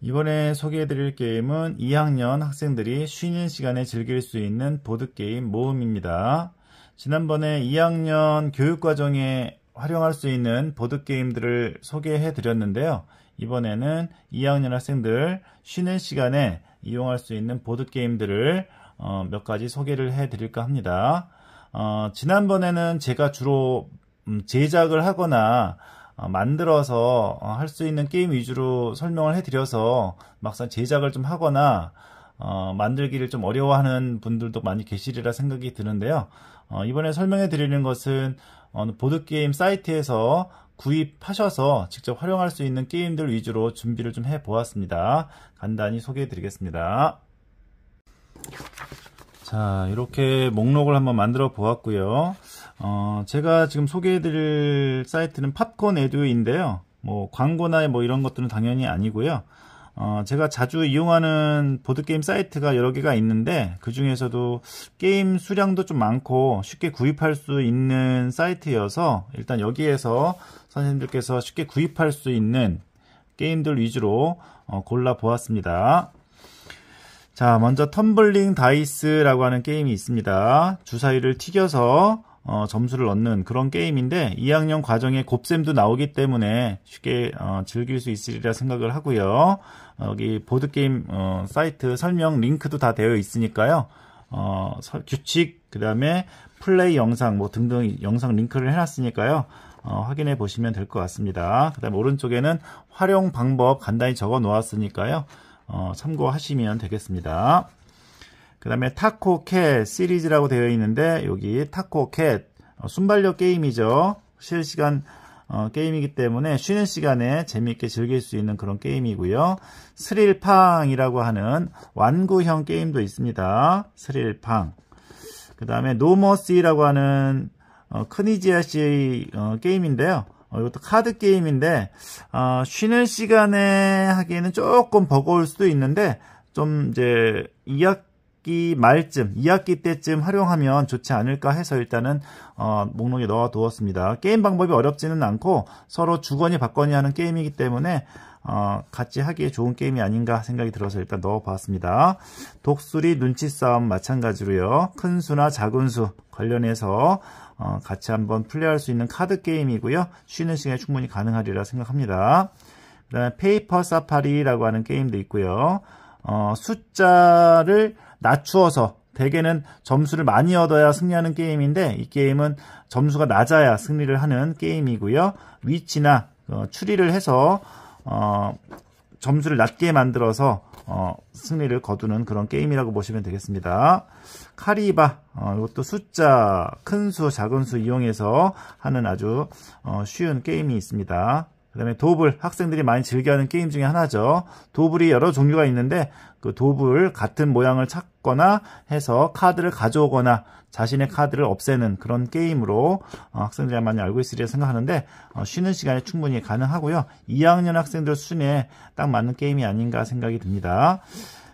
이번에 소개해드릴 게임은 2학년 학생들이 쉬는 시간에 즐길 수 있는 보드게임 모음입니다. 지난번에 2학년 교육과정에 활용할 수 있는 보드게임들을 소개해드렸는데요. 이번에는 2학년 학생들 쉬는 시간에 이용할 수 있는 보드게임들을 어, 몇 가지 소개를 해 드릴까 합니다. 어, 지난번에는 제가 주로 음, 제작을 하거나 어, 만들어서 어, 할수 있는 게임 위주로 설명을 해 드려서 막상 제작을 좀 하거나 어, 만들기를 좀 어려워하는 분들도 많이 계시리라 생각이 드는데요. 어, 이번에 설명해 드리는 것은 보드게임 사이트에서 구입하셔서 직접 활용할 수 있는 게임들 위주로 준비를 좀 해보았습니다. 간단히 소개해드리겠습니다. 자, 이렇게 목록을 한번 만들어 보았고요. 어, 제가 지금 소개해드릴 사이트는 팝콘 에듀인데요. 뭐 광고나 뭐 이런 것들은 당연히 아니고요. 어, 제가 자주 이용하는 보드게임 사이트가 여러 개가 있는데, 그 중에서도 게임 수량도 좀 많고 쉽게 구입할 수 있는 사이트여서, 일단 여기에서 선생님들께서 쉽게 구입할 수 있는 게임들 위주로 어, 골라보았습니다. 자, 먼저 텀블링 다이스라고 하는 게임이 있습니다. 주사위를 튀겨서 어, 점수를 얻는 그런 게임인데 2학년 과정에 곱셈도 나오기 때문에 쉽게 어, 즐길 수 있으리라 생각을 하고요. 어, 여기 보드게임 어, 사이트 설명 링크도 다 되어 있으니까요. 서, 어, 규칙, 그 다음에 플레이 영상 뭐 등등 영상 링크를 해놨으니까요. 어, 확인해 보시면 될 것 같습니다. 그 다음에 오른쪽에는 활용 방법 간단히 적어 놓았으니까요. 참고하시면 되겠습니다. 그 다음에 타코캣 시리즈라고 되어 있는데 여기 타코캣 어, 순발력 게임이죠. 실시간 어, 게임이기 때문에 쉬는 시간에 재미있게 즐길 수 있는 그런 게임이고요. 스릴팡이라고 하는 완구형 게임도 있습니다. 스릴팡. 그 다음에 노머시라고 하는 어, 크니지아씨 어, 게임인데요. 어, 이것도 카드 게임인데 어, 쉬는 시간에 하기에는 조금 버거울 수도 있는데 좀 이제 2학 2학기 말쯤, 2학기 때쯤 활용하면 좋지 않을까 해서 일단은 어, 목록에 넣어두었습니다. 게임 방법이 어렵지는 않고 서로 주거니 받거니 하는 게임이기 때문에 어, 같이 하기에 좋은 게임이 아닌가 생각이 들어서 일단 넣어봤습니다. 독수리 눈치 싸움 마찬가지로요. 큰 수나 작은 수 관련해서 어, 같이 한번 플레이할 수 있는 카드 게임이고요. 쉬는 시간에 충분히 가능하리라 생각합니다. 그 다음에 페이퍼 사파리라고 하는 게임도 있고요. 어, 숫자를 낮추어서 대개는 점수를 많이 얻어야 승리하는 게임인데 이 게임은 점수가 낮아야 승리를 하는 게임이고요. 위치나 어, 추리를 해서 어, 점수를 낮게 만들어서 어, 승리를 거두는 그런 게임이라고 보시면 되겠습니다. 카리바 어, 이것도 숫자 큰 수 작은 수 이용해서 하는 아주 어, 쉬운 게임이 있습니다. 그 다음에 도블 학생들이 많이 즐겨하는 게임 중에 하나죠. 도블이 여러 종류가 있는데 그 도불 같은 모양을 찾거나 해서 카드를 가져오거나 자신의 카드를 없애는 그런 게임으로 어, 학생들이 많이 알고 있으리라 생각하는데 어, 쉬는 시간에 충분히 가능하고요. 2학년 학생들 수준에 딱 맞는 게임이 아닌가 생각이 듭니다.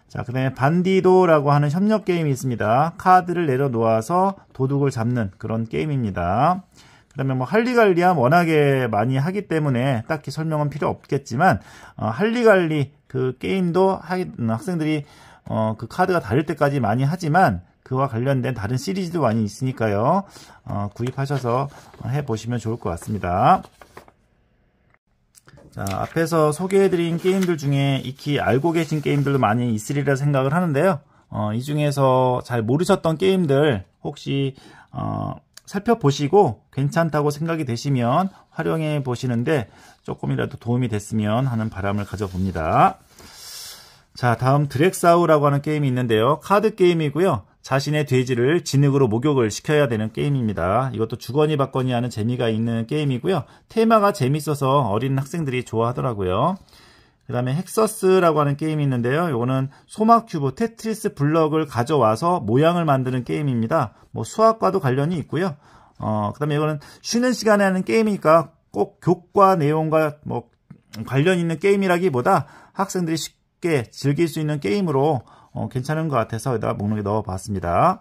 자, 그 다음에 반디도라고 하는 협력 게임이 있습니다. 카드를 내려놓아서 도둑을 잡는 그런 게임입니다. 그 다음에 뭐 할리갈리함 워낙에 많이 하기 때문에 딱히 설명은 필요 없겠지만 어, 할리갈리 그 게임도 학생들이 어, 그 카드가 다를 때까지 많이 하지만 그와 관련된 다른 시리즈도 많이 있으니까요. 어, 구입하셔서 해보시면 좋을 것 같습니다. 자, 앞에서 소개해드린 게임들 중에 익히 알고 계신 게임들도 많이 있으리라 생각을 하는데요. 어, 이 중에서 잘 모르셨던 게임들 혹시 어, 살펴보시고 괜찮다고 생각이 되시면 활용해 보시는데 조금이라도 도움이 됐으면 하는 바람을 가져봅니다. 자, 다음 드렉사우라고 하는 게임이 있는데요. 카드 게임이고요. 자신의 돼지를 진흙으로 목욕을 시켜야 되는 게임입니다. 이것도 주거니 받거니 하는 재미가 있는 게임이고요. 테마가 재밌어서 어린 학생들이 좋아하더라고요. 그 다음에 헥서스라고 하는 게임이 있는데요. 이거는 소마 큐브 테트리스 블럭을 가져와서 모양을 만드는 게임입니다. 뭐 수학과도 관련이 있고요. 어, 그 다음에 이거는 쉬는 시간에 하는 게임이니까 꼭 교과 내용과 뭐 관련 있는 게임이라기보다 학생들이 쉽게 즐길 수 있는 게임으로 어, 괜찮은 것 같아서 여기다 목록에 넣어봤습니다.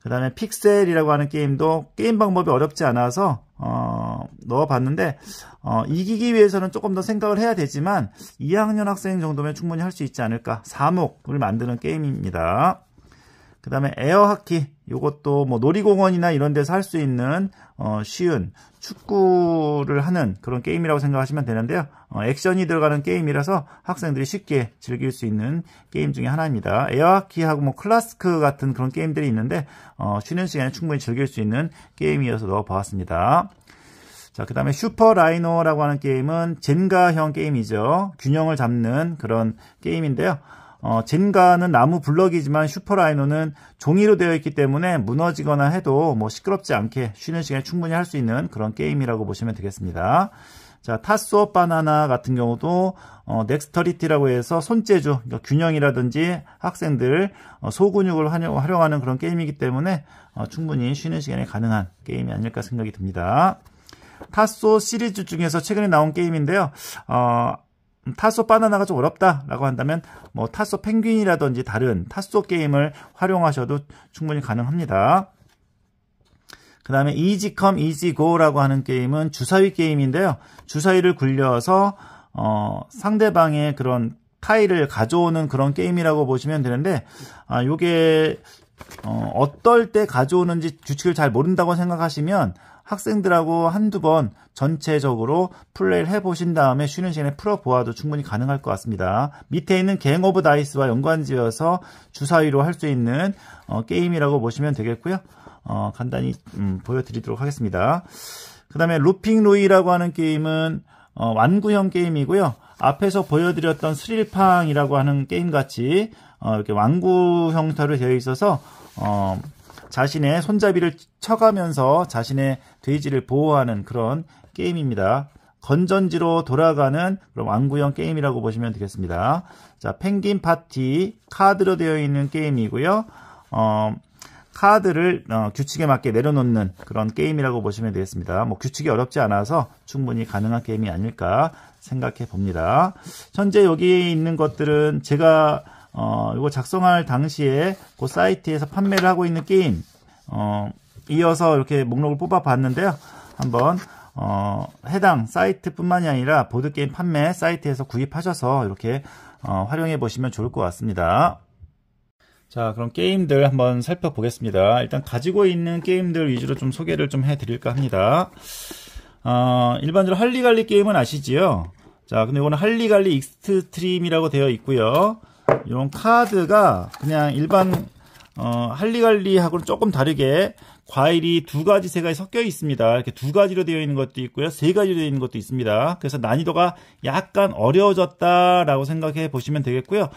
그 다음에 픽셀이라고 하는 게임도 게임 방법이 어렵지 않아서 어, 넣어봤는데 어, 이기기 위해서는 조금 더 생각을 해야 되지만 2학년 학생 정도면 충분히 할 수 있지 않을까 사목을 만드는 게임입니다. 그 다음에 에어하키 이것도뭐 놀이공원이나 이런 데서 할 수 있는 어, 쉬운 축구를 하는 그런 게임이라고 생각하시면 되는데요 어, 액션이 들어가는 게임이라서 학생들이 쉽게 즐길 수 있는 게임 중에 하나입니다 에어하키하고 뭐 클라스크 같은 그런 게임들이 있는데 어, 쉬는 시간에 충분히 즐길 수 있는 게임이어서 넣어보았습니다 자, 그 다음에 슈퍼 라이노라고 하는 게임은 젠가형 게임이죠. 균형을 잡는 그런 게임인데요. 어, 젠가는 나무 블럭이지만 슈퍼라이노는 종이로 되어 있기 때문에 무너지거나 해도 뭐 시끄럽지 않게 쉬는 시간에 충분히 할 수 있는 그런 게임이라고 보시면 되겠습니다. 자, 타쏘 바나나 같은 경우도 어, 넥스터리티라고 해서 손재주, 그러니까 균형이라든지 학생들 어, 소근육을 활용하는 그런 게임이기 때문에 어, 충분히 쉬는 시간에 가능한 게임이 아닐까 생각이 듭니다. 타쏘 시리즈 중에서 최근에 나온 게임인데요. 어, 음, 타소 바나나가 좀 어렵다라고 한다면 뭐 타소 펭귄이라든지 다른 타소 게임을 활용하셔도 충분히 가능합니다. 그 다음에 이지컴 이지고라고 하는 게임은 주사위 게임인데요. 주사위를 굴려서 어, 상대방의 그런 타일을 가져오는 그런 게임이라고 보시면 되는데 아 요게 어, 떨때 가져오는지 규칙을 잘 모른다고 생각하시면 학생들하고 한두 번 전체적으로 플레이를 해보신 다음에 쉬는 시간에 풀어보아도 충분히 가능할 것 같습니다. 밑에 있는 갱 오브 다이스와 연관지어서 주사위로 할 수 있는 어, 게임이라고 보시면 되겠고요. 어, 간단히 음, 보여드리도록 하겠습니다. 그 다음에 루핑 루이라고 하는 게임은 어, 완구형 게임이고요. 앞에서 보여드렸던 스릴팡이라고 하는 게임같이 어, 이렇게 완구 형태로 되어 있어서 어, 자신의 손잡이를 쳐가면서 자신의 돼지를 보호하는 그런 게임입니다. 건전지로 돌아가는 그런 완구형 게임이라고 보시면 되겠습니다. 자, 펭귄 파티 카드로 되어 있는 게임이고요. 어, 카드를 어, 규칙에 맞게 내려놓는 그런 게임이라고 보시면 되겠습니다. 뭐 규칙이 어렵지 않아서 충분히 가능한 게임이 아닐까 생각해 봅니다. 현재 여기에 있는 것들은 제가 어, 이거 작성할 당시에 그 사이트에서 판매를 하고 있는 게임 어, 이어서 이렇게 목록을 뽑아봤는데요. 한번 어, 해당 사이트뿐만이 아니라 보드게임 판매 사이트에서 구입하셔서 이렇게 어, 활용해 보시면 좋을 것 같습니다. 자, 그럼 게임들 한번 살펴보겠습니다. 일단 가지고 있는 게임들 위주로 좀 소개를 좀 해드릴까 합니다. 어, 일반적으로 할리갈리 게임은 아시지요? 자, 근데 이거는 할리갈리 익스트림이라고 되어 있고요. 이런 카드가 그냥 일반 어, 할리갈리하고는 조금 다르게 과일이 두 가지, 세 가지 섞여 있습니다. 이렇게 두 가지로 되어 있는 것도 있고요. 세 가지로 되어 있는 것도 있습니다. 그래서 난이도가 약간 어려워졌다라고 생각해 보시면 되겠고요.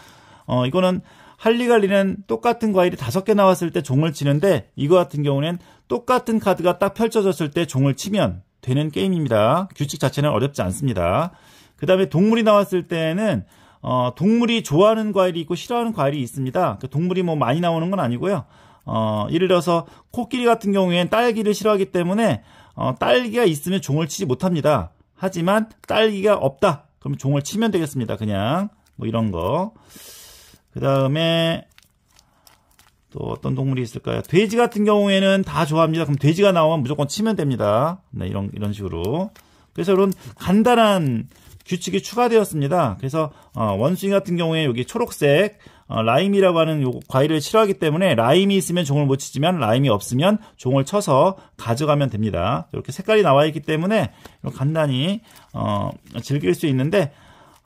어, 이거는 할리갈리는 똑같은 과일이 다섯 개 나왔을 때 종을 치는데 이거 같은 경우는 똑같은 카드가 딱 펼쳐졌을 때 종을 치면 되는 게임입니다. 규칙 자체는 어렵지 않습니다. 그 다음에 동물이 나왔을 때는 어, 동물이 좋아하는 과일이 있고 싫어하는 과일이 있습니다. 그 동물이 뭐 많이 나오는 건 아니고요. 어, 예를 들어서 코끼리 같은 경우에는 딸기를 싫어하기 때문에 어, 딸기가 있으면 종을 치지 못합니다. 하지만 딸기가 없다. 그럼 종을 치면 되겠습니다. 그냥 뭐 이런 거. 그 다음에 또 어떤 동물이 있을까요? 돼지 같은 경우에는 다 좋아합니다. 그럼 돼지가 나오면 무조건 치면 됩니다. 네, 이런 이런 식으로. 그래서 이런 간단한 규칙이 추가되었습니다. 그래서 어, 원숭이 같은 경우에 여기 초록색 어, 라임이라고 하는 요 과일을 싫어하기 때문에 라임이 있으면 종을 못 치지만 라임이 없으면 종을 쳐서 가져가면 됩니다. 이렇게 색깔이 나와 있기 때문에 간단히 어, 즐길 수 있는데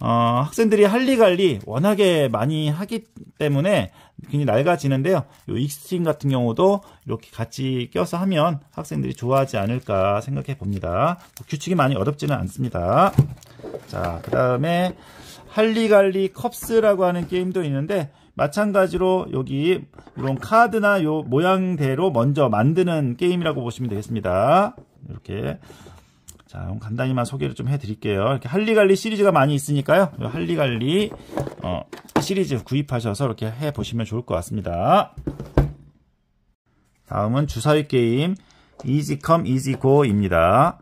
어, 학생들이 할리갈리 워낙에 많이 하기 때문에 굉장히 낡아지는데요. 요 익스트림 같은 경우도 이렇게 같이 껴서 하면 학생들이 좋아하지 않을까 생각해 봅니다. 뭐 규칙이 많이 어렵지는 않습니다. 자, 그 다음에 할리갈리 컵스라고 하는 게임도 있는데 마찬가지로 여기 이런 카드나 요 모양대로 먼저 만드는 게임이라고 보시면 되겠습니다. 이렇게 자, 그럼 간단히만 소개를 좀 해드릴게요. 이렇게 할리갈리 시리즈가 많이 있으니까요. 할리갈리 어, 시리즈 구입하셔서 이렇게 해보시면 좋을 것 같습니다. 다음은 주사위 게임 이지컴 이지고입니다.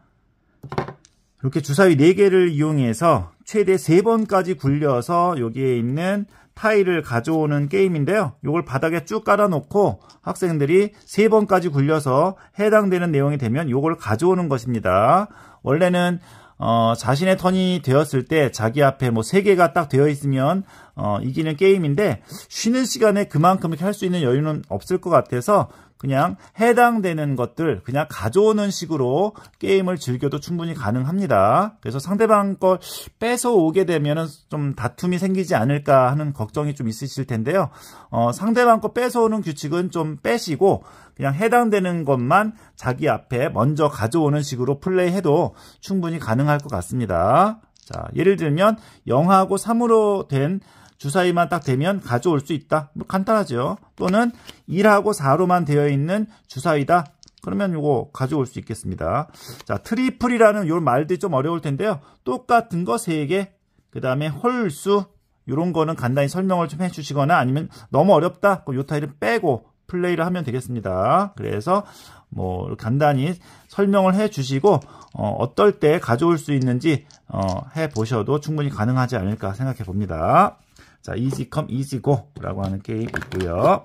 이렇게 주사위 4개를 이용해서 최대 3번까지 굴려서 여기에 있는 타일을 가져오는 게임인데요. 이걸 바닥에 쭉 깔아놓고 학생들이 3번까지 굴려서 해당되는 내용이 되면 이걸 가져오는 것입니다. 원래는 어, 자신의 턴이 되었을 때 자기 앞에 뭐 세 개가 딱 되어 있으면 어, 이기는 게임인데 쉬는 시간에 그만큼 이렇게 할 수 있는 여유는 없을 것 같아서 그냥 해당되는 것들 그냥 가져오는 식으로 게임을 즐겨도 충분히 가능합니다. 그래서 상대방 걸 뺏어오게 되면 좀 다툼이 생기지 않을까 하는 걱정이 좀 있으실 텐데요. 어, 상대방 거 뺏어오는 규칙은 좀 빼시고 그냥 해당되는 것만 자기 앞에 먼저 가져오는 식으로 플레이해도 충분히 가능할 것 같습니다. 자, 예를 들면 0하고 3으로 된 주사위만 딱 되면 가져올 수 있다. 뭐 간단하죠. 또는 1하고 4로만 되어 있는 주사위다. 그러면 이거 가져올 수 있겠습니다. 자, 트리플이라는 요 말들이 좀 어려울 텐데요. 똑같은 거 3개, 그 다음에 홀수, 이런 거는 간단히 설명을 좀 해주시거나 아니면 너무 어렵다. 요 타일은 빼고 플레이를 하면 되겠습니다. 그래서 뭐 간단히 설명을 해주시고 어, 떨때 가져올 수 있는지 어, 해보셔도 충분히 가능하지 않을까 생각해 봅니다. 자, 이지컴 이지고라고 하는 게임 있고요.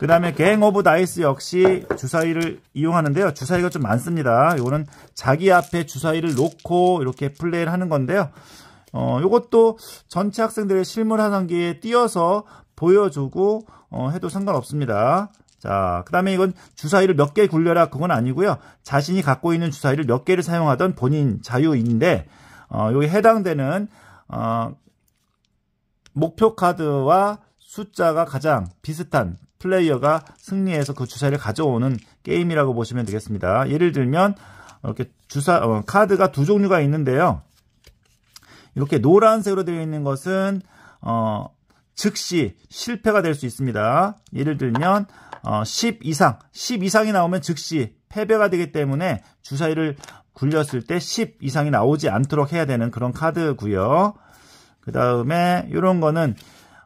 그 다음에 갱 오브 다이스 역시 주사위를 이용하는데요. 주사위가 좀 많습니다. 이거는 자기 앞에 주사위를 놓고 이렇게 플레이를 하는 건데요. 어, 요것도 전체 학생들의 실물 하단기에 띄어서 보여주고 어, 해도 상관없습니다. 자, 그 다음에 이건 주사위를 몇 개 굴려라 그건 아니고요. 자신이 갖고 있는 주사위를 몇 개를 사용하던 본인 자유인데 어, 여기 해당되는 어, 목표 카드와 숫자가 가장 비슷한 플레이어가 승리해서 그 주사위를 가져오는 게임이라고 보시면 되겠습니다. 예를 들면 이렇게 주사 어, 카드가 두 종류가 있는데요. 이렇게 노란색으로 되어 있는 것은 어, 즉시 실패가 될 수 있습니다. 예를 들면 어, 10 이상, 10 이상이 나오면 즉시 패배가 되기 때문에 주사위를 굴렸을 때 10 이상이 나오지 않도록 해야 되는 그런 카드고요. 그 다음에 이런 거는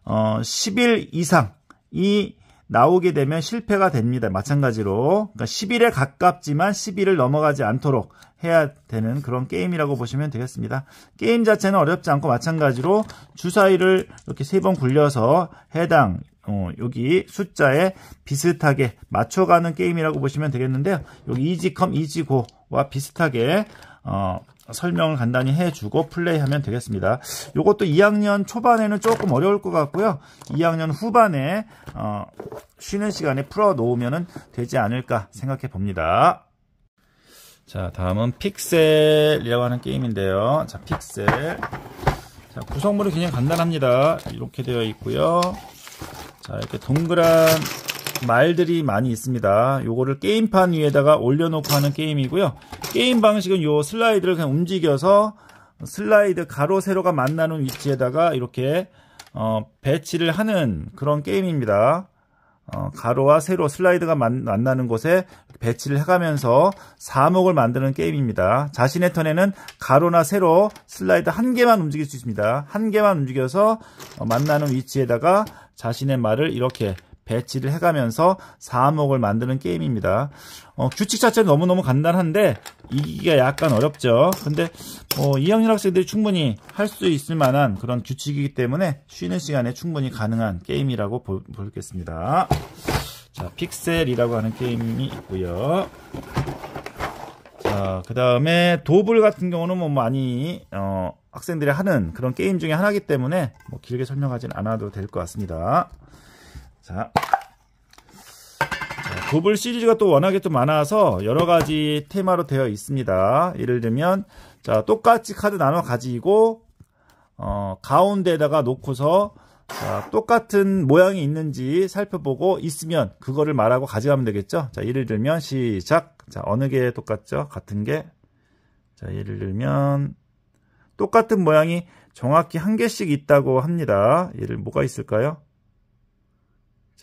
어 10일 이상이 나오게 되면 실패가 됩니다. 마찬가지로 그러니까 10일에 가깝지만 10일을 넘어가지 않도록 해야 되는 그런 게임이라고 보시면 되겠습니다. 게임 자체는 어렵지 않고 마찬가지로 주사위를 이렇게 세 번 굴려서 해당 어, 여기 숫자에 비슷하게 맞춰가는 게임이라고 보시면 되겠는데요. 여기 이지컴 이지고와 비슷하게 어, 설명을 간단히 해주고 플레이하면 되겠습니다. 이것도 2학년 초반에는 조금 어려울 것 같고요. 2학년 후반에 어, 쉬는 시간에 풀어놓으면 되지 않을까 생각해 봅니다. 자 다음은 픽셀이라고 하는 게임인데요. 자 픽셀 자, 구성물이 굉장히 간단합니다. 이렇게 되어 있고요. 자 이렇게 동그란 말들이 많이 있습니다. 요거를 게임판 위에다가 올려놓고 하는 게임이고요. 게임 방식은 요 슬라이드를 그냥 움직여서 슬라이드 가로 세로가 만나는 위치에다가 이렇게 어, 배치를 하는 그런 게임입니다. 어, 가로와 세로 슬라이드가 만, 만나는 곳에 배치를 해가면서 사목을 만드는 게임입니다. 자신의 턴에는 가로나 세로 슬라이드 한 개만 움직일 수 있습니다. 한 개만 움직여서 어, 만나는 위치에다가 자신의 말을 이렇게 배치를 해가면서 사목을 만드는 게임입니다. 어, 규칙 자체는 너무너무 간단한데 이기기가 약간 어렵죠. 근데 어, 2학년 학생들이 충분히 할 수 있을 만한 그런 규칙이기 때문에 쉬는 시간에 충분히 가능한 게임이라고 보, 보겠습니다. 자, 픽셀이라고 하는 게임이 있고요. 자, 그 다음에 도블 같은 경우는 뭐 많이 어, 학생들이 하는 그런 게임 중에 하나이기 때문에 뭐 길게 설명하진 않아도 될 것 같습니다. 자. 자 도블 시리즈가 또 워낙에 또 많아서 여러 가지 테마로 되어 있습니다. 예를 들면 자 똑같이 카드 나눠 가지고 어, 가운데에다가 놓고서 자, 똑같은 모양이 있는지 살펴보고 있으면 그거를 말하고 가져가면 되겠죠. 자, 예를 들면 시작. 자, 어느 게 똑같죠? 같은 게. 자, 예를 들면 똑같은 모양이 정확히 한 개씩 있다고 합니다. 예를 뭐가 있을까요?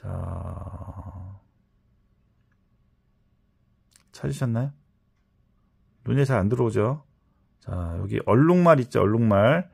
자, 찾으셨나요? 눈에 잘 안 들어오죠? 자, 여기 얼룩말 있죠? 얼룩말.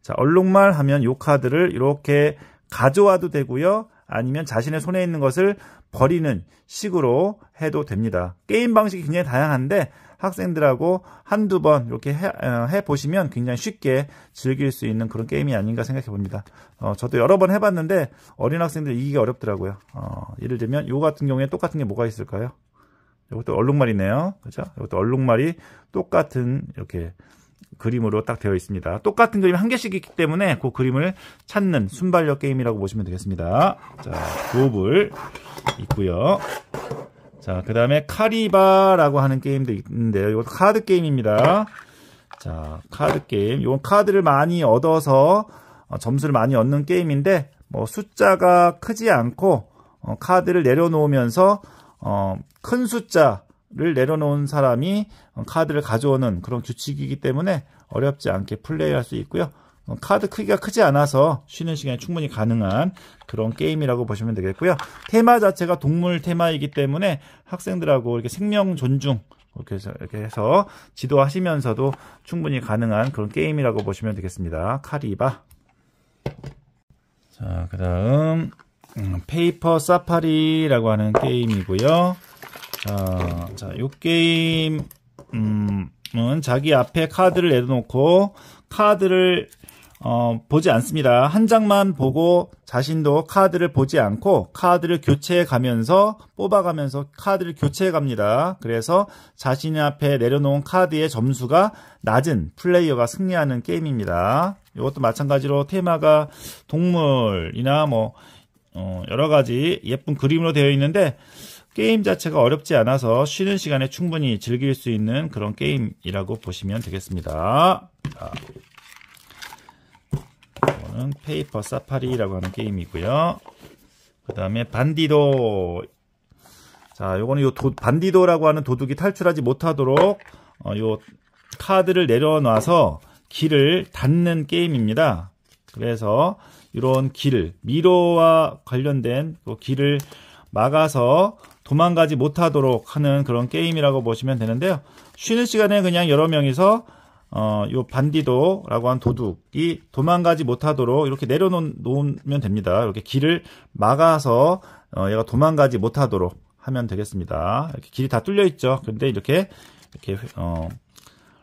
자, 얼룩말 하면 요 카드를 이렇게 가져와도 되고요. 아니면 자신의 손에 있는 것을 버리는 식으로 해도 됩니다. 게임 방식이 굉장히 다양한데 학생들하고 한두 번 이렇게 해, 어, 해 보시면 굉장히 쉽게 즐길 수 있는 그런 게임이 아닌가 생각해 봅니다. 어, 저도 여러 번 해봤는데 어린 학생들 이기기 어렵더라고요. 어, 예를 들면 요 같은 경우에 똑같은 게 뭐가 있을까요? 이것도 얼룩말이네요. 그죠? 이것도 얼룩말이 똑같은 이렇게 그림으로 딱 되어 있습니다. 똑같은 그림 한 개씩 있기 때문에 그 그림을 찾는 순발력 게임이라고 보시면 되겠습니다. 자, 도블 있고요. 자, 그 다음에 카리바라고 하는 게임도 있는데요. 이것도 카드 게임입니다. 자, 카드 게임. 이건 카드를 많이 얻어서 어, 점수를 많이 얻는 게임인데, 뭐 숫자가 크지 않고, 어, 카드를 내려놓으면서, 어, 큰 숫자를 내려놓은 사람이 어, 카드를 가져오는 그런 규칙이기 때문에 어렵지 않게 플레이할 수 있고요. 어, 카드 크기가 크지 않아서 쉬는 시간이 충분히 가능한 그런 게임이라고 보시면 되겠고요. 테마 자체가 동물 테마이기 때문에 학생들하고 이렇게 생명 존중 이렇게 해서, 이렇게 해서 지도하시면서도 충분히 가능한 그런 게임이라고 보시면 되겠습니다. 카리바. 자, 그 다음, 음, 페이퍼 사파리라고 하는 게임이고요. 자, 아, 자, 요 게임, 음, 은 자기 앞에 카드를 내놓고 카드를 어, 보지 않습니다. 한 장만 보고 자신도 카드를 보지 않고 카드를 교체해 가면서 뽑아가면서 카드를 교체해 갑니다. 그래서 자신 앞에 내려놓은 카드의 점수가 낮은 플레이어가 승리하는 게임입니다. 이것도 마찬가지로 테마가 동물이나 뭐 어, 여러 가지 예쁜 그림으로 되어 있는데 게임 자체가 어렵지 않아서 쉬는 시간에 충분히 즐길 수 있는 그런 게임이라고 보시면 되겠습니다. 자. 이거는 페이퍼 사파리라고 하는 게임이고요. 그 다음에 반디도 자, 요거는 요 도, 반디도라고 하는 도둑이 탈출하지 못하도록 어, 요 카드를 내려놔서 길을 닫는 게임입니다. 그래서 이런 길, 미로와 관련된 그 길을 막아서 도망가지 못하도록 하는 그런 게임이라고 보시면 되는데요. 쉬는 시간에 그냥 여러 명이서 어, 요 반디도라고 한 도둑이 도망가지 못하도록 이렇게 내려놓으면 됩니다. 이렇게 길을 막아서 어, 얘가 도망가지 못하도록 하면 되겠습니다. 이렇게 길이 다 뚫려 있죠. 근데 이렇게 이렇게 어,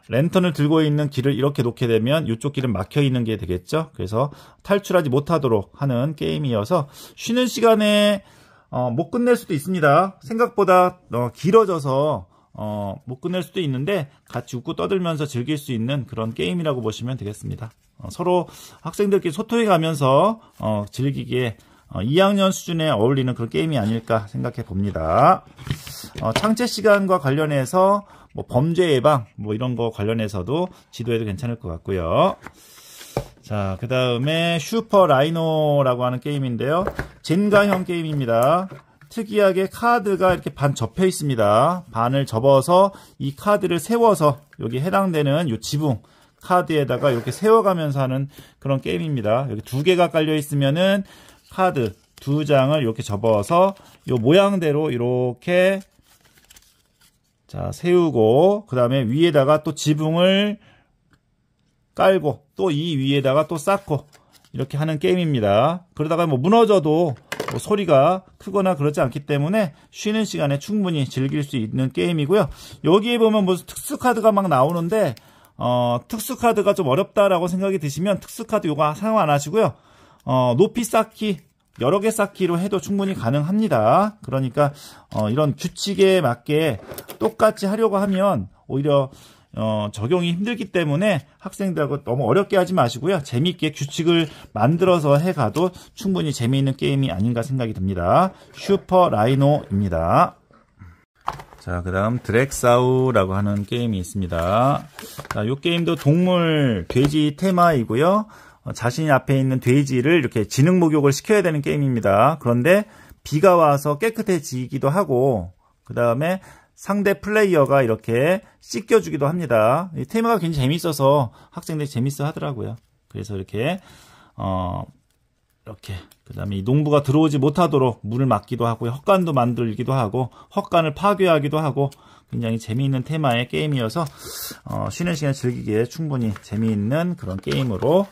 랜턴을 들고 있는 길을 이렇게 놓게 되면 이쪽 길은 막혀 있는 게 되겠죠. 그래서 탈출하지 못하도록 하는 게임이어서 쉬는 시간에 어, 못 끝낼 수도 있습니다. 생각보다 어, 길어져서 어, 못 뭐 끝낼 수도 있는데 같이 웃고 떠들면서 즐길 수 있는 그런 게임이라고 보시면 되겠습니다. 어, 서로 학생들끼리 소통해 가면서 어, 즐기기에 2학년 어, 수준에 어울리는 그런 게임이 아닐까 생각해 봅니다. 어, 창체 시간과 관련해서 뭐 범죄 예방 뭐 이런 거 관련해서도 지도해도 괜찮을 것 같고요. 자, 그 다음에 슈퍼 라이노라고 하는 게임인데요. 젠가형 게임입니다. 특이하게 카드가 이렇게 반 접혀 있습니다. 반을 접어서 이 카드를 세워서 여기 해당되는 이 지붕 카드에다가 이렇게 세워가면서 하는 그런 게임입니다. 여기 두 개가 깔려 있으면은 카드 두 장을 이렇게 접어서 이 모양대로 이렇게 자 세우고 그 다음에 위에다가 또 지붕을 깔고 또 이 위에다가 또 쌓고 이렇게 하는 게임입니다. 그러다가 뭐 무너져도 뭐 소리가 크거나 그러지 않기 때문에 쉬는 시간에 충분히 즐길 수 있는 게임이고요. 여기에 보면 무슨 특수 카드가 막 나오는데 어, 특수 카드가 좀 어렵다라고 생각이 드시면 특수 카드 요거 사용 안 하시고요. 어, 높이 쌓기 여러 개 쌓기로 해도 충분히 가능합니다. 그러니까 어, 이런 규칙에 맞게 똑같이 하려고 하면 오히려 어, 적용이 힘들기 때문에 학생들하고 너무 어렵게 하지 마시고요. 재미있게 규칙을 만들어서 해가도 충분히 재미있는 게임이 아닌가 생각이 듭니다. 슈퍼 라이노입니다. 자, 그 다음 드렉사우라고 하는 게임이 있습니다. 자, 이 게임도 동물, 돼지 테마이고요. 어, 자신 앞에 있는 돼지를 이렇게 지능 목욕을 시켜야 되는 게임입니다. 그런데 비가 와서 깨끗해지기도 하고, 그 다음에 상대 플레이어가 이렇게 씻겨주기도 합니다. 이 테마가 굉장히 재밌어서 학생들이 재밌어 하더라고요. 그래서 이렇게 어 이렇게 그 다음에 농부가 들어오지 못하도록 문을 막기도 하고 헛간도 만들기도 하고 헛간을 파괴하기도 하고 굉장히 재미있는 테마의 게임이어서 어, 쉬는 시간 즐기기에 충분히 재미있는 그런 게임으로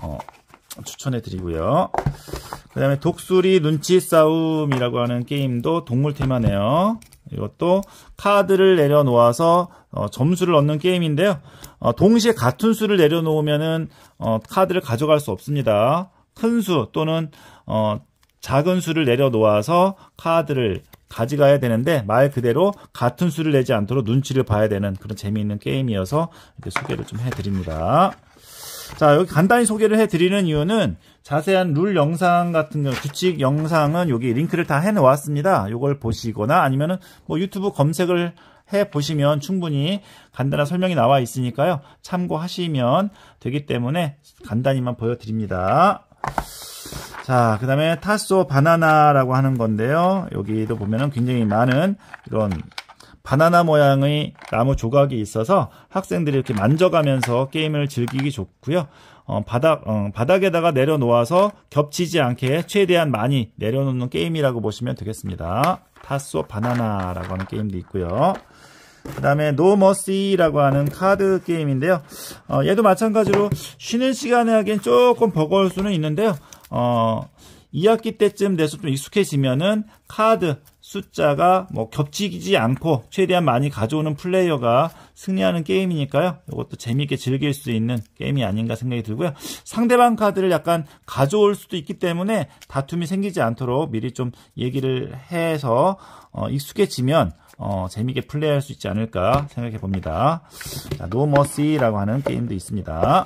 어, 추천해 드리고요. 그 다음에 독수리 눈치 싸움이라고 하는 게임도 동물 테마네요. 이것도 카드를 내려놓아서 어, 점수를 얻는 게임인데요. 어, 동시에 같은 수를 내려놓으면은 어, 카드를 가져갈 수 없습니다. 큰 수 또는 어, 작은 수를 내려놓아서 카드를 가져가야 되는데 말 그대로 같은 수를 내지 않도록 눈치를 봐야 되는 그런 재미있는 게임이어서 이렇게 소개를 좀 해드립니다. 자 여기 간단히 소개를 해드리는 이유는 자세한 룰 영상 같은 경우 규칙 영상은 여기 링크를 다 해놓았습니다. 이걸 보시거나 아니면은 뭐 유튜브 검색을 해 보시면 충분히 간단한 설명이 나와 있으니까요. 참고하시면 되기 때문에 간단히만 보여드립니다. 자, 그 다음에 타소 바나나라고 하는 건데요. 여기도 보면은 굉장히 많은 이런 바나나 모양의 나무 조각이 있어서 학생들이 이렇게 만져가면서 게임을 즐기기 좋고요. 어, 바닥 어, 바닥에다가 내려놓아서 겹치지 않게 최대한 많이 내려놓는 게임이라고 보시면 되겠습니다. 타소 바나나라고 하는 게임도 있고요. 그 다음에 노머시라고 하는 카드 게임인데요. 어, 얘도 마찬가지로 쉬는 시간에 하기엔 조금 버거울 수는 있는데요. 어, 2학기 때쯤 돼서 좀 익숙해지면은 카드 숫자가 뭐 겹치지 않고 최대한 많이 가져오는 플레이어가 승리하는 게임이니까요. 이것도 재미있게 즐길 수 있는 게임이 아닌가 생각이 들고요. 상대방 카드를 약간 가져올 수도 있기 때문에 다툼이 생기지 않도록 미리 좀 얘기를 해서 어, 익숙해지면 어, 재미있게 플레이할 수 있지 않을까 생각해 봅니다. 자, 노머시라고 하는 게임도 있습니다.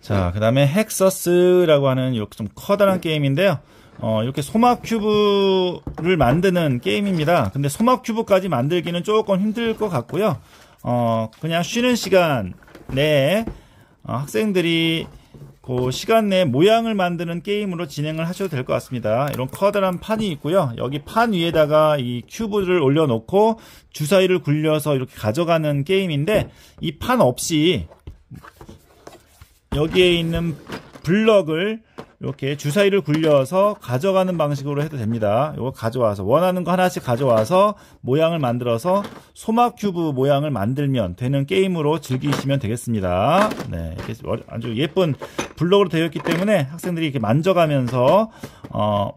자, 그 다음에 헥서스라고 하는 이렇게 좀 커다란 게임인데요. 어, 이렇게 소막 큐브를 만드는 게임입니다. 근데 소막 큐브까지 만들기는 조금 힘들 것 같고요. 어, 그냥 쉬는 시간 내에 어, 학생들이 그 시간 내 모양을 만드는 게임으로 진행을 하셔도 될 것 같습니다. 이런 커다란 판이 있고요. 여기 판 위에다가 이 큐브를 올려놓고 주사위를 굴려서 이렇게 가져가는 게임인데 이 판 없이 여기에 있는 블럭을 이렇게 주사위를 굴려서 가져가는 방식으로 해도 됩니다. 이거 가져와서 원하는 거 하나씩 가져와서 모양을 만들어서 소막 큐브 모양을 만들면 되는 게임으로 즐기시면 되겠습니다. 네, 이렇게 아주 예쁜 블록으로 되어 있기 때문에 학생들이 이렇게 만져가면서 어,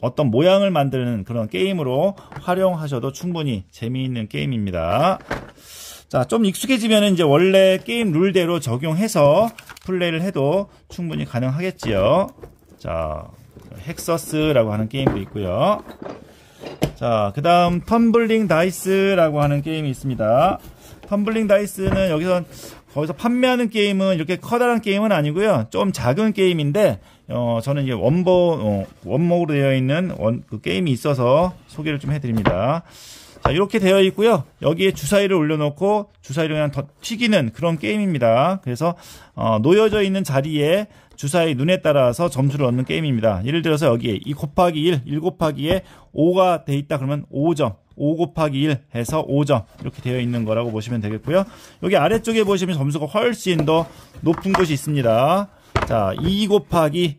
어떤 모양을 만드는 그런 게임으로 활용하셔도 충분히 재미있는 게임입니다. 자, 좀 익숙해지면 이제 원래 게임 룰대로 적용해서 플레이를 해도 충분히 가능하겠지요. 자, 헥서스라고 하는 게임도 있고요. 자, 그 다음 텀블링 다이스라고 하는 게임이 있습니다. 텀블링 다이스는 여기서 거기서 판매하는 게임은 이렇게 커다란 게임은 아니고요. 좀 작은 게임인데 어, 저는 이게 원보 어, 원목으로 되어 있는 원, 그 게임이 있어서 소개를 좀 해드립니다. 자, 이렇게 되어 있고요. 여기에 주사위를 올려놓고 주사위를 그냥 더 튀기는 그런 게임입니다. 그래서 어, 놓여져 있는 자리에 주사위 눈에 따라서 점수를 얻는 게임입니다. 예를 들어서 여기에 2 곱하기 1, 1 곱하기에 5가 돼 있다 그러면 5점. 5 곱하기 1 해서 5점 이렇게 되어 있는 거라고 보시면 되겠고요. 여기 아래쪽에 보시면 점수가 훨씬 더 높은 곳이 있습니다. 자, 2 곱하기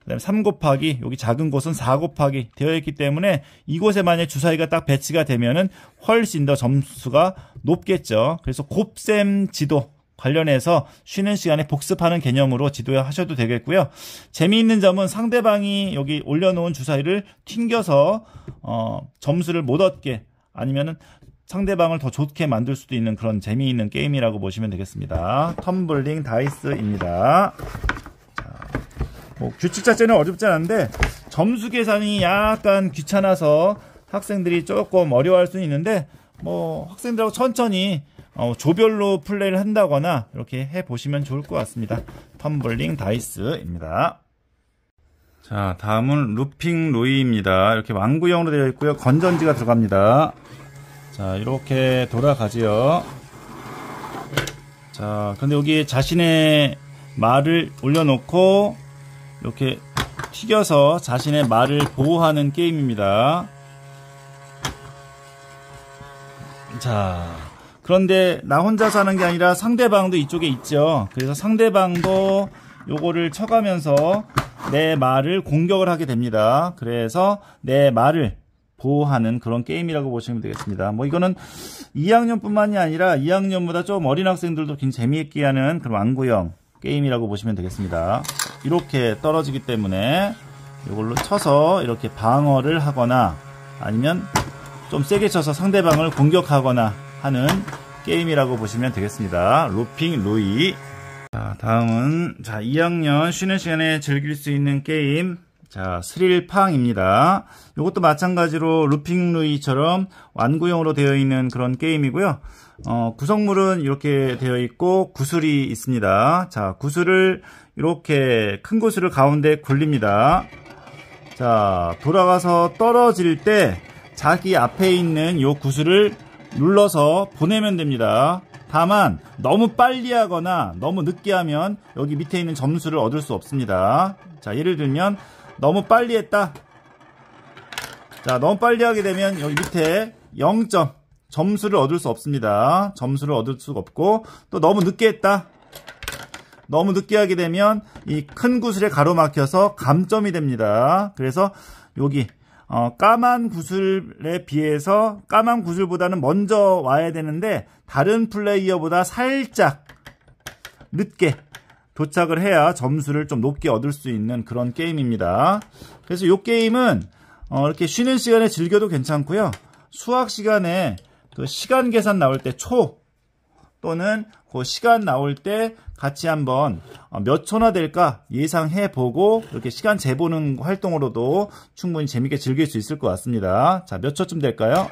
그다음에 3 곱하기 여기 작은 곳은 4 곱하기 되어 있기 때문에 이곳에 만약 주사위가 딱 배치가 되면은 훨씬 더 점수가 높겠죠. 그래서 곱셈 지도 관련해서 쉬는 시간에 복습하는 개념으로 지도하셔도 되겠고요. 재미있는 점은 상대방이 여기 올려놓은 주사위를 튕겨서 어, 점수를 못 얻게 아니면은 상대방을 더 좋게 만들 수도 있는 그런 재미있는 게임이라고 보시면 되겠습니다. 텀블링 다이스입니다. 뭐 규칙 자체는 어렵지 않은데 점수 계산이 약간 귀찮아서 학생들이 조금 어려워할 수는 있는데 뭐 학생들하고 천천히 어, 조별로 플레이를 한다거나 이렇게 해보시면 좋을 것 같습니다. 텀블링 다이스입니다. 자 다음은 루핑 로이입니다. 이렇게 완구형으로 되어 있고요. 건전지가 들어갑니다. 자 이렇게 돌아가지요. 자 근데 여기 에 자신의 말을 올려놓고 이렇게 튀겨서 자신의 말을 보호하는 게임입니다. 자, 그런데 나 혼자 사는 게 아니라 상대방도 이쪽에 있죠. 그래서 상대방도 요거를 쳐가면서 내 말을 공격을 하게 됩니다. 그래서 내 말을 보호하는 그런 게임이라고 보시면 되겠습니다. 뭐 이거는 2학년뿐만이 아니라 2학년보다 좀 어린 학생들도 굉장히 재미있게 하는 그런 완구형 게임이라고 보시면 되겠습니다. 이렇게 떨어지기 때문에 이걸로 쳐서 이렇게 방어를 하거나 아니면 좀 세게 쳐서 상대방을 공격하거나 하는 게임이라고 보시면 되겠습니다. 루핑 루이 자 다음은 자 2학년 쉬는 시간에 즐길 수 있는 게임 자 스릴팡입니다. 이것도 마찬가지로 루핑 루이처럼 완구형으로 되어 있는 그런 게임이고요. 어, 구성물은 이렇게 되어 있고 구슬이 있습니다. 자, 구슬을 이렇게 큰 구슬을 가운데 굴립니다. 자, 돌아가서 떨어질 때 자기 앞에 있는 요 구슬을 눌러서 보내면 됩니다. 다만 너무 빨리 하거나 너무 늦게 하면 여기 밑에 있는 점수를 얻을 수 없습니다. 자, 예를 들면 너무 빨리 했다. 자, 너무 빨리 하게 되면 여기 밑에 0점 점수를 얻을 수 없습니다. 점수를 얻을 수가 없고 또 너무 늦게 했다. 너무 늦게 하게 되면 이 큰 구슬에 가로막혀서 감점이 됩니다. 그래서 여기 어, 까만 구슬에 비해서 까만 구슬보다는 먼저 와야 되는데 다른 플레이어보다 살짝 늦게 도착을 해야 점수를 좀 높게 얻을 수 있는 그런 게임입니다. 그래서 이 게임은 어, 이렇게 쉬는 시간에 즐겨도 괜찮고요. 수학 시간에 그 시간 계산 나올 때 초 또는 그 시간 나올 때 같이 한번 어, 몇 초나 될까 예상해 보고 이렇게 시간 재보는 활동으로도 충분히 재밌게 즐길 수 있을 것 같습니다. 자, 몇 초쯤 될까요?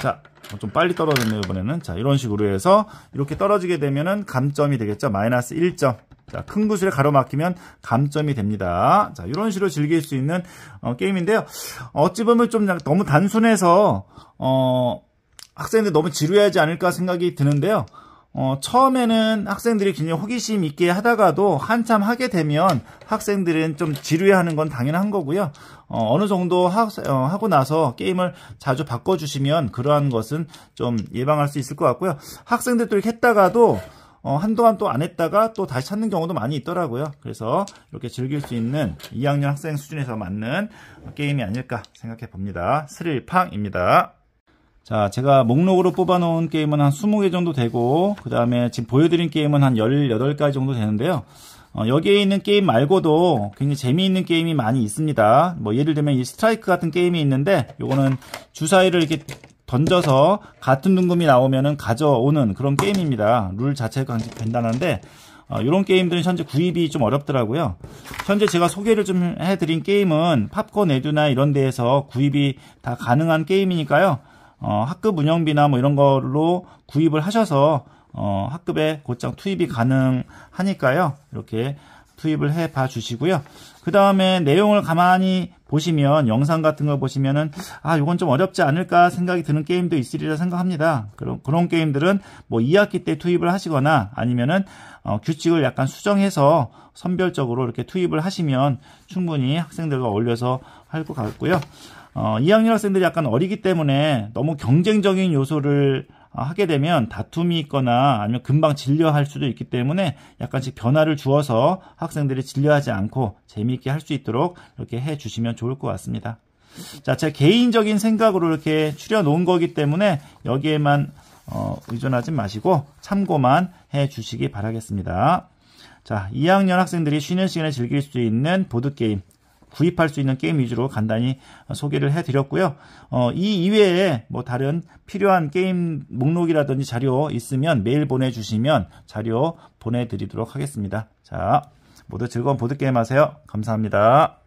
자, 어, 좀 빨리 떨어졌네요, 이번에는. 자, 이런 식으로 해서 이렇게 떨어지게 되면은 감점이 되겠죠. 마이너스 1점. 자, 큰 구슬에 가로막히면 감점이 됩니다. 자, 이런 식으로 즐길 수 있는 어, 게임인데요. 어찌 보면 좀 너무 단순해서 어, 학생들 너무 지루해하지 않을까 생각이 드는데요. 어, 처음에는 학생들이 굉장히 호기심 있게 하다가도 한참 하게 되면 학생들은 좀 지루해하는 건 당연한 거고요. 어, 어느 정도 하, 어, 고 나서 게임을 자주 바꿔주시면 그러한 것은 좀 예방할 수 있을 것 같고요. 학생들도 이렇게 했다가도 어, 한동안 또 안 했다가 또 다시 찾는 경우도 많이 있더라고요. 그래서 이렇게 즐길 수 있는 2학년 학생 수준에서 맞는 게임이 아닐까 생각해 봅니다. 스릴팡입니다. 자, 제가 목록으로 뽑아놓은 게임은 한 20개 정도 되고, 그 다음에 지금 보여드린 게임은 한 18가지 정도 되는데요. 어, 여기에 있는 게임 말고도 굉장히 재미있는 게임이 많이 있습니다. 뭐 예를 들면 이 스트라이크 같은 게임이 있는데 요거는 주사위를 이렇게 던져서 같은 눈금이 나오면은 가져오는 그런 게임입니다. 룰 자체가 간단한데 어, 이런 게임들은 현재 구입이 좀 어렵더라고요. 현재 제가 소개를 좀 해드린 게임은 팝콘 에듀나 이런 데에서 구입이 다 가능한 게임이니까요. 어, 학급 운영비나 뭐 이런 걸로 구입을 하셔서 어, 학급에 곧장 투입이 가능하니까요. 이렇게 투입을 해 봐 주시고요. 그 다음에 내용을 가만히 보시면 영상 같은 걸 보시면은 아 이건 좀 어렵지 않을까 생각이 드는 게임도 있으리라 생각합니다. 그런 그런 게임들은 뭐 2학기 때 투입을 하시거나 아니면은 어, 규칙을 약간 수정해서 선별적으로 이렇게 투입을 하시면 충분히 학생들과 어울려서 할 것 같고요. 어, 2학년 학생들이 약간 어리기 때문에 너무 경쟁적인 요소를 어, 하게 되면 다툼이 있거나 아니면 금방 질려할 수도 있기 때문에 약간씩 변화를 주어서 학생들이 질려하지 않고 재미있게 할 수 있도록 이렇게 해 주시면 좋을 것 같습니다. 자, 제 개인적인 생각으로 이렇게 추려 놓은 거기 때문에 여기에만 어, 의존하지 마시고 참고만 해 주시기 바라겠습니다. 자, 2학년 학생들이 쉬는 시간에 즐길 수 있는 보드게임 구입할 수 있는 게임 위주로 간단히 소개를 해드렸고요. 어, 이 이외에 뭐 다른 필요한 게임 목록이라든지 자료 있으면 메일 보내주시면 자료 보내드리도록 하겠습니다. 자, 모두 즐거운 보드게임 하세요. 감사합니다.